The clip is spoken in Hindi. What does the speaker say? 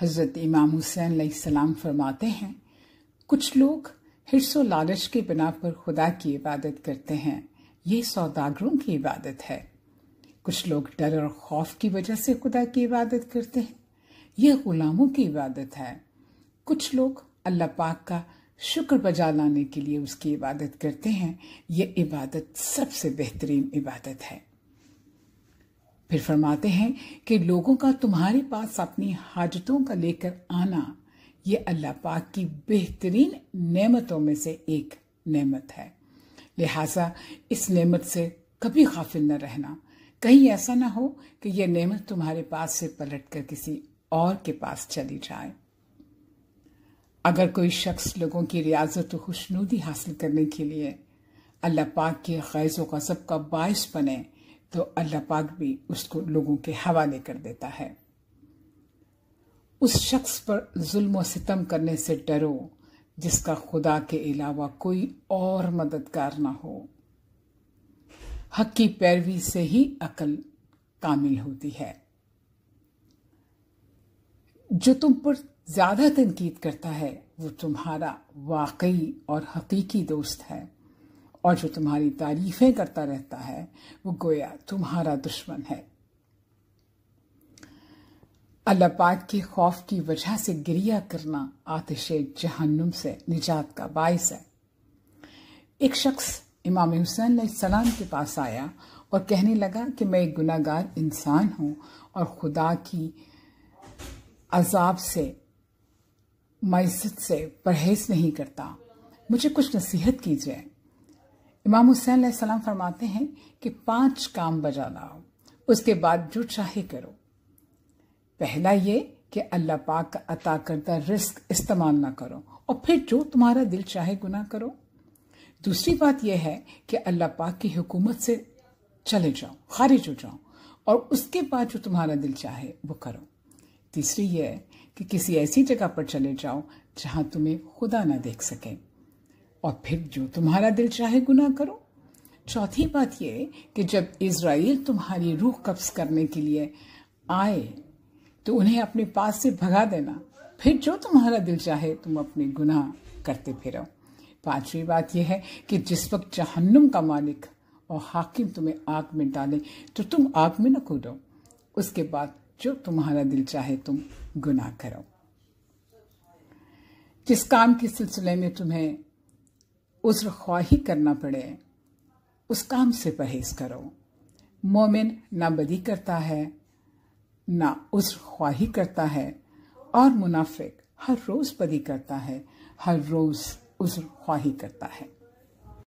हज़रत इमाम हुसैन सलाम फरमाते हैं कुछ लोग हिरसो लालच के बिना पर खुदा की इबादत करते हैं ये सौदागरों की इबादत है कुछ लोग डर और खौफ की वजह से खुदा की इबादत करते हैं यह गुलामों की इबादत है कुछ लोग अल्लाह पाक का शुक्र बजा लाने के लिए उसकी इबादत करते हैं यह इबादत सबसे बेहतरीन इबादत है फिर फरमाते हैं कि लोगों का तुम्हारे पास अपनी हाजतों का लेकर आना ये अल्लाह पाक की बेहतरीन नेमतों में से एक नेमत है लिहाजा इस नेमत से कभी गाफिल न रहना कहीं ऐसा ना हो कि यह नेमत तुम्हारे पास से पलट कर किसी और के पास चली जाए अगर कोई शख्स लोगों की रियाजत खुशनुदी हासिल करने के लिए अल्लाह पाक के गैज़ व गज़ब का बायस बने तो अल्लाह पाक भी उसको लोगों के हवाले कर देता है उस शख्स पर जुल्म और सितम करने से डरो जिसका खुदा के अलावा कोई और मददगार ना हो हक की पैरवी से ही अकल कामिल होती है जो तुम पर ज़्यादा तनकीद करता है वो तुम्हारा वाकई और हकीकी दोस्त है और जो तुम्हारी तारीफें करता रहता है वो गोया तुम्हारा दुश्मन है अल्लाह पाक के खौफ की वजह से गिरिया करना आतिश जहन्नुम से निजात का बायस है एक शख्स इमाम हुसैन सलाम के पास आया और कहने लगा कि मैं एक गुनागार इंसान हूँ और खुदा की अजाब से मस्जिद से परहेज नहीं करता मुझे कुछ नसीहत कीजिए इमाम हुसैन सलाम फरमाते हैं कि पांच काम बजा लाओ उसके बाद जो चाहे करो पहला ये कि अल्लाह पाक का अता करता रिस्क इस्तेमाल ना करो और फिर जो तुम्हारा दिल चाहे गुना करो दूसरी बात यह है कि अल्लाह पाक की हुकूमत से चले जाओ खारिज हो जाओ और उसके बाद जो तुम्हारा दिल चाहे वो करो तीसरी यह है कि किसी ऐसी जगह पर चले जाओ जहां तुम्हें खुदा ना देख सके और फिर जो तुम्हारा दिल चाहे गुना करो चौथी बात यह कि जब इसराइल तुम्हारी रूह कब्ज करने के लिए आए तो उन्हें अपने पास से भगा देना फिर जो तुम्हारा दिल चाहे तुम अपने गुनाह करते फिरो पांचवी बात यह है कि जिस वक्त जहन्नुम का मालिक और हाकिम तुम्हें आग में डाले तो तुम आग में न कूदो उसके बाद जो तुम्हारा दिल चाहे तुम गुनाह करो जिस काम के सिलसिले में तुम्हें उज्र ख्वाही करना पड़े उस काम से परहेज करो मोमिन ना बदी करता है ना उज्र ख्वाही करता है और मुनाफिक हर रोज़ बदी करता है हर रोज़ उज्र ख्वाही करता है